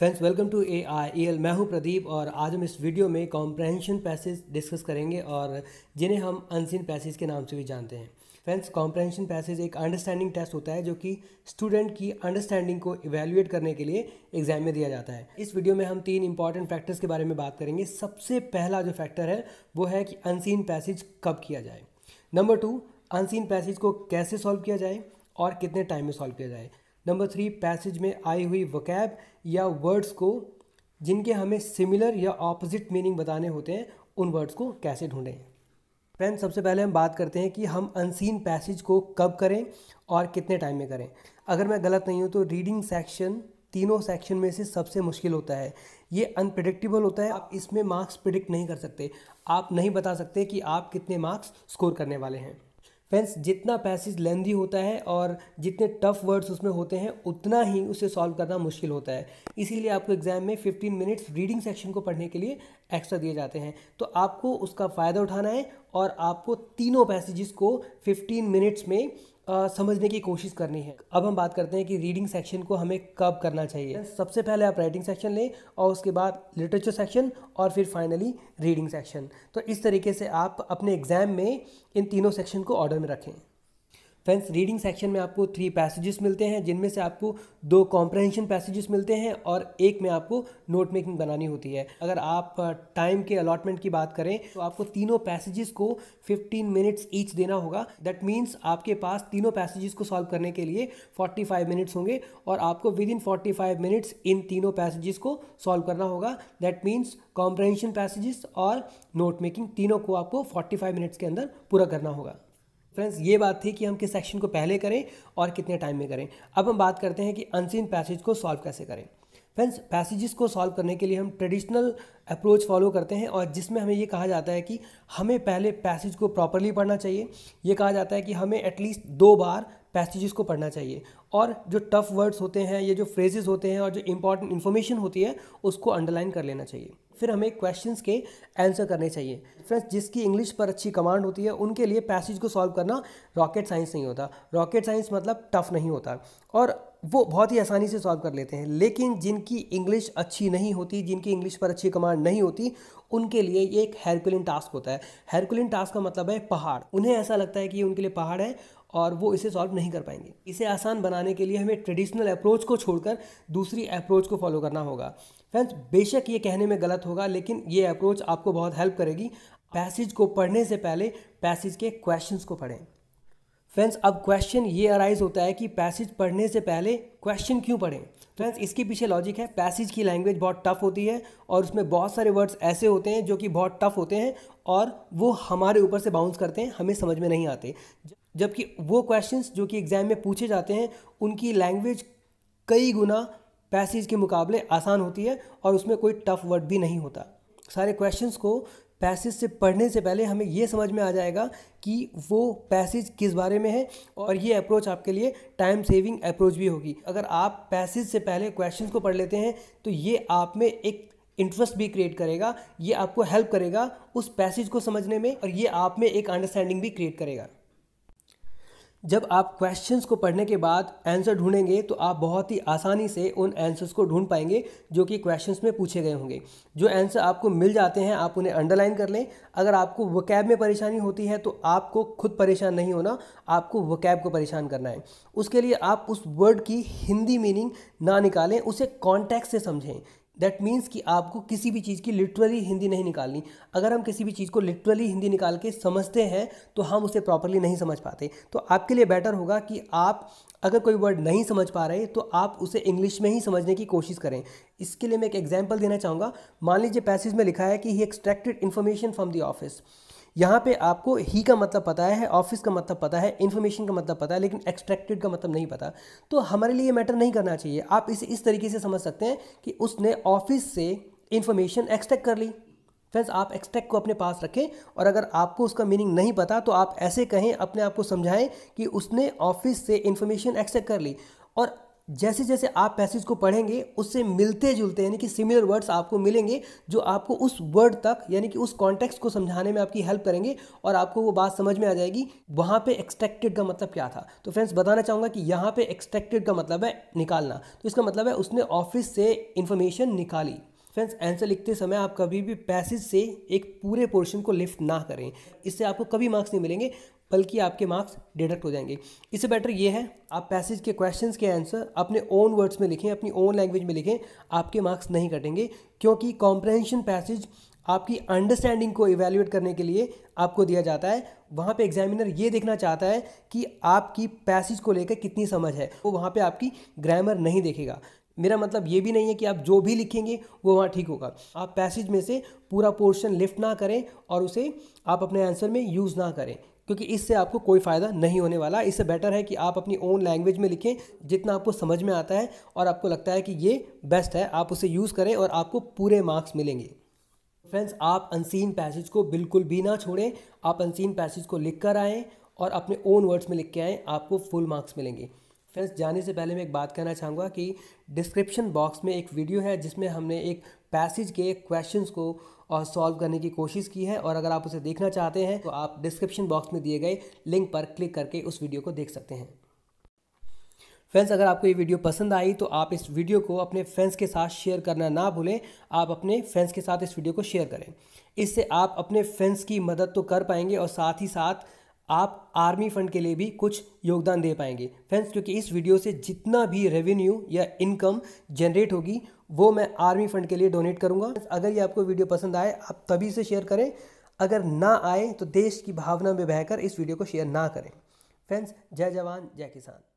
friends welcome to A I L मैं हूं प्रदीप और आज हम इस वीडियो में कॉम्प्रहेंशन पैसेज डिस्कस करेंगे और जिन्हें हम अनसिन पैसेज के नाम से भी जानते हैं फ्रेंड्स कॉम्प्रहेंशन पैसेज एक अंडरस्टैंडिंग टेस्ट होता है जो कि स्टूडेंट की अंडरस्टैंडिंग को इवेल्युएट करने के लिए एग्जाम में दिया जाता है इस वीडियो में हम तीन इंपॉर्टेंट फैक्टर्स के बारे में बात करेंगे सबसे पहला जो फैक्टर है वो है कि अनसीन पैसेज कब किया जाए नंबर टू अनसीन पैसेज को कैसे सॉल्व किया जाए और कितने टाइम में सॉल्व किया जाए नंबर थ्री पैसेज में आई हुई वकैब या वर्ड्स को जिनके हमें सिमिलर या ऑपोजिट मीनिंग बताने होते हैं उन वर्ड्स को कैसे ढूंढें फ्रेंड सबसे पहले हम बात करते हैं कि हम अनसीन पैसेज को कब करें और कितने टाइम में करें अगर मैं गलत नहीं हूँ तो रीडिंग सेक्शन तीनों सेक्शन में से सबसे मुश्किल होता है ये अनप्रडिक्टेबल होता है आप इसमें मार्क्स प्रिडिक्ट नहीं कर सकते आप नहीं बता सकते कि आप कितने मार्क्स स्कोर करने वाले हैं फ्रेंड्स जितना पैसेज लेंदी होता है और जितने टफ वर्ड्स उसमें होते हैं उतना ही उसे सॉल्व करना मुश्किल होता है इसीलिए आपको एग्जाम में 15 मिनट्स रीडिंग सेक्शन को पढ़ने के लिए एक्स्ट्रा दिए जाते हैं तो आपको उसका फ़ायदा उठाना है और आपको तीनों पैसेजेस को 15 मिनट्स में आ, समझने की कोशिश करनी है अब हम बात करते हैं कि रीडिंग सेक्शन को हमें कब करना चाहिए सबसे पहले आप राइटिंग सेक्शन लें और उसके बाद लिटरेचर सेक्शन और फिर फाइनली रीडिंग सेक्शन तो इस तरीके से आप अपने एग्ज़ाम में इन तीनों सेक्शन को ऑर्डर में रखें फ्रेंड्स रीडिंग सेक्शन में आपको थ्री पैसेजेस मिलते हैं जिनमें से आपको दो कॉम्प्रहेंशन पैसेजेस मिलते हैं और एक में आपको नोट मेकिंग बनानी होती है अगर आप टाइम के अलॉटमेंट की बात करें तो आपको तीनों पैसेजेस को 15 मिनट्स ईच देना होगा दैट मीन्स आपके पास तीनों पैसेजेस को सॉल्व करने के लिए 45 मिनट्स होंगे और आपको विद इन 45 मिनट्स इन तीनों पैसेजेस को सॉल्व करना होगा दैट मीन्स कॉम्प्रहेंशन पैसेजेस और नोट मेकिंग तीनों को आपको 45 मिनट्स के अंदर पूरा करना होगा फ्रेंड्स ये बात थी कि हम किस सेक्शन को पहले करें और कितने टाइम में करें अब हम बात करते हैं कि अनसीन पैसेज को सॉल्व कैसे करें फ्रेंड्स पैसेजेस को सॉल्व करने के लिए हम ट्रेडिशनल अप्रोच फॉलो करते हैं और जिसमें हमें ये कहा जाता है कि हमें पहले पैसेज को प्रॉपरली पढ़ना चाहिए ये कहा जाता है कि हमें एटलीस्ट दो बार पैसेजेस को पढ़ना चाहिए और जो टफ वर्ड्स होते हैं ये जो फ्रेजेस होते हैं और जो इंपॉर्टेंट इन्फॉर्मेशन होती है उसको अंडरलाइन कर लेना चाहिए फिर हमें क्वेश्चन के आंसर करने चाहिए फ्रेंड्स जिसकी इंग्लिश पर अच्छी कमांड होती है उनके लिए पैसेज को सॉल्व करना रॉकेट साइंस नहीं होता रॉकेट साइंस मतलब टफ नहीं होता और वो बहुत ही आसानी से सॉल्व कर लेते हैं लेकिन जिनकी इंग्लिश अच्छी नहीं होती जिनकी इंग्लिश पर अच्छी कमांड नहीं होती उनके लिए ये एक हेरकुलिन टास्क होता है हेरकुलिन टास्क का मतलब है पहाड़ उन्हें ऐसा लगता है कि उनके लिए पहाड़ है और वो इसे सॉल्व नहीं कर पाएंगे इसे आसान बनाने के लिए हमें ट्रेडिशनल अप्रोच को छोड़कर दूसरी अप्रोच को फॉलो करना होगा फ्रेंड्स बेशक ये कहने में गलत होगा लेकिन ये अप्रोच आपको बहुत हेल्प करेगी पैसेज को पढ़ने से पहले पैसेज के क्वेश्चंस को पढ़ें फ्रेंड्स अब क्वेश्चन ये अराइज होता है कि पैसेज पढ़ने से पहले क्वेश्चन क्यों पढ़ें फ्रेंड्स इसके पीछे लॉजिक है पैसेज की लैंग्वेज बहुत टफ होती है और उसमें बहुत सारे वर्ड्स ऐसे होते हैं जो कि बहुत टफ होते हैं और वो हमारे ऊपर से बाउंस करते हैं हमें समझ में नहीं आते जबकि वो क्वेश्चंस जो कि एग्ज़ाम में पूछे जाते हैं उनकी लैंग्वेज कई गुना पैसेज के मुकाबले आसान होती है और उसमें कोई टफ वर्ड भी नहीं होता सारे क्वेश्चंस को पैसेज से पढ़ने से पहले हमें ये समझ में आ जाएगा कि वो पैसेज किस बारे में है और ये अप्रोच आपके लिए टाइम सेविंग अप्रोच भी होगी अगर आप पैसेज से पहले क्वेश्चंस को पढ़ लेते हैं तो ये आप में एक इंटरेस्ट भी क्रिएट करेगा ये आपको हेल्प करेगा उस पैसेज को समझने में और ये आप में एक अंडरस्टैंडिंग भी क्रिएट करेगा जब आप क्वेश्चंस को पढ़ने के बाद आंसर ढूंढेंगे तो आप बहुत ही आसानी से उन आंसर्स को ढूंढ पाएंगे जो कि क्वेश्चंस में पूछे गए होंगे जो आंसर आपको मिल जाते हैं आप उन्हें अंडरलाइन कर लें अगर आपको वकैब में परेशानी होती है तो आपको खुद परेशान नहीं होना आपको वकैब को परेशान करना है उसके लिए आप उस वर्ड की हिंदी मीनिंग ना निकालें उसे कॉन्टैक्ट से समझें दैट मीन्स कि आपको किसी भी चीज़ की लिटरली हिंदी नहीं निकालनी अगर हम किसी भी चीज़ को लिटरली हिंदी निकाल के समझते हैं तो हम उसे प्रॉपरली नहीं समझ पाते तो आपके लिए बेटर होगा कि आप अगर कोई वर्ड नहीं समझ पा रहे तो आप उसे इंग्लिश में ही समझने की कोशिश करें इसके लिए मैं एक एग्जाम्पल देना चाहूँगा मान लीजिए पैसेज में लिखा है कि he extracted information from the office यहाँ पे आपको ही का मतलब पता है ऑफिस का मतलब पता है इन्फॉर्मेशन का मतलब पता है लेकिन एक्सट्रैक्टेड का मतलब नहीं पता तो हमारे लिए मैटर नहीं करना चाहिए आप इसे इस तरीके से समझ सकते हैं कि उसने ऑफिस से इन्फॉर्मेशन एक्सट्रैक्ट कर ली फ्रेंड्स आप एक्सट्रैक्ट को अपने पास रखें और अगर आपको उसका मीनिंग नहीं पता तो आप ऐसे कहें अपने आप को समझाएं कि उसने ऑफिस से इन्फॉर्मेशन एक्सट्रैक्ट कर ली और जैसे जैसे आप पैसेज को पढ़ेंगे उससे मिलते जुलते यानी कि सिमिलर वर्ड्स आपको मिलेंगे जो आपको उस वर्ड तक यानी कि उस कॉन्टेक्स्ट को समझाने में आपकी हेल्प करेंगे और आपको वो बात समझ में आ जाएगी वहाँ पे एक्सट्रैक्टेड का मतलब क्या था तो फ्रेंड्स बताना चाहूँगा कि यहाँ पे एक्सट्रैक्टेड का मतलब है निकालना तो इसका मतलब है उसने ऑफिस से इन्फॉर्मेशन निकाली फ्रेंड्स आंसर लिखते समय आप कभी भी पैसेज से एक पूरे पोर्शन को लिफ्ट ना करें इससे आपको कभी मार्क्स नहीं मिलेंगे बल्कि आपके मार्क्स डिडक्ट हो जाएंगे इससे बेटर ये है आप पैसेज के क्वेश्चंस के आंसर अपने ओन वर्ड्स में लिखें अपनी ओन लैंग्वेज में लिखें आपके मार्क्स नहीं कटेंगे क्योंकि कॉम्प्रहेंशन पैसेज आपकी अंडरस्टैंडिंग को इवेल्युएट करने के लिए आपको दिया जाता है वहाँ पे एग्जामिनर ये देखना चाहता है कि आपकी पैसेज को लेकर कितनी समझ है वो वहाँ पे आपकी ग्रामर नहीं देखेगा मेरा मतलब ये भी नहीं है कि आप जो भी लिखेंगे वो वहाँ ठीक होगा आप पैसेज में से पूरा पोर्शन लिफ्ट ना करें और उसे आप अपने आंसर में यूज़ ना करें क्योंकि इससे आपको कोई फ़ायदा नहीं होने वाला इससे बेटर है कि आप अपनी ओन लैंग्वेज में लिखें जितना आपको समझ में आता है और आपको लगता है कि ये बेस्ट है आप उसे यूज़ करें और आपको पूरे मार्क्स मिलेंगे फ्रेंड्स आप अनसीन पैसेज को बिल्कुल भी ना छोड़ें आप अनसीन पैसेज को लिख कर आएँ और अपने ओन वर्ड्स में लिख के आएँ आपको फुल मार्क्स मिलेंगे फ्रेंड्स जाने से पहले मैं एक बात कहना चाहूँगा कि डिस्क्रिप्शन बॉक्स में एक वीडियो है जिसमें हमने एक पैसेज के क्वेश्चंस को और सॉल्व करने की कोशिश की है और अगर आप उसे देखना चाहते हैं तो आप डिस्क्रिप्शन बॉक्स में दिए गए लिंक पर क्लिक करके उस वीडियो को देख सकते हैं फ्रेंड्स अगर आपको ये वीडियो पसंद आई तो आप इस वीडियो को अपने फ्रेंड्स के साथ शेयर करना ना भूलें आप अपने फ्रेंड्स के साथ इस वीडियो को शेयर करें इससे आप अपने फ्रेंड्स की मदद तो कर पाएंगे और साथ ही साथ आप आर्मी फंड के लिए भी कुछ योगदान दे पाएंगे फ्रेंड्स क्योंकि इस वीडियो से जितना भी रेवेन्यू या इनकम जनरेट होगी वो मैं आर्मी फंड के लिए डोनेट करूंगा अगर ये आपको वीडियो पसंद आए आप तभी से शेयर करें अगर ना आए तो देश की भावना में बहकर इस वीडियो को शेयर ना करें फ्रेंड्स जय जवान जय किसान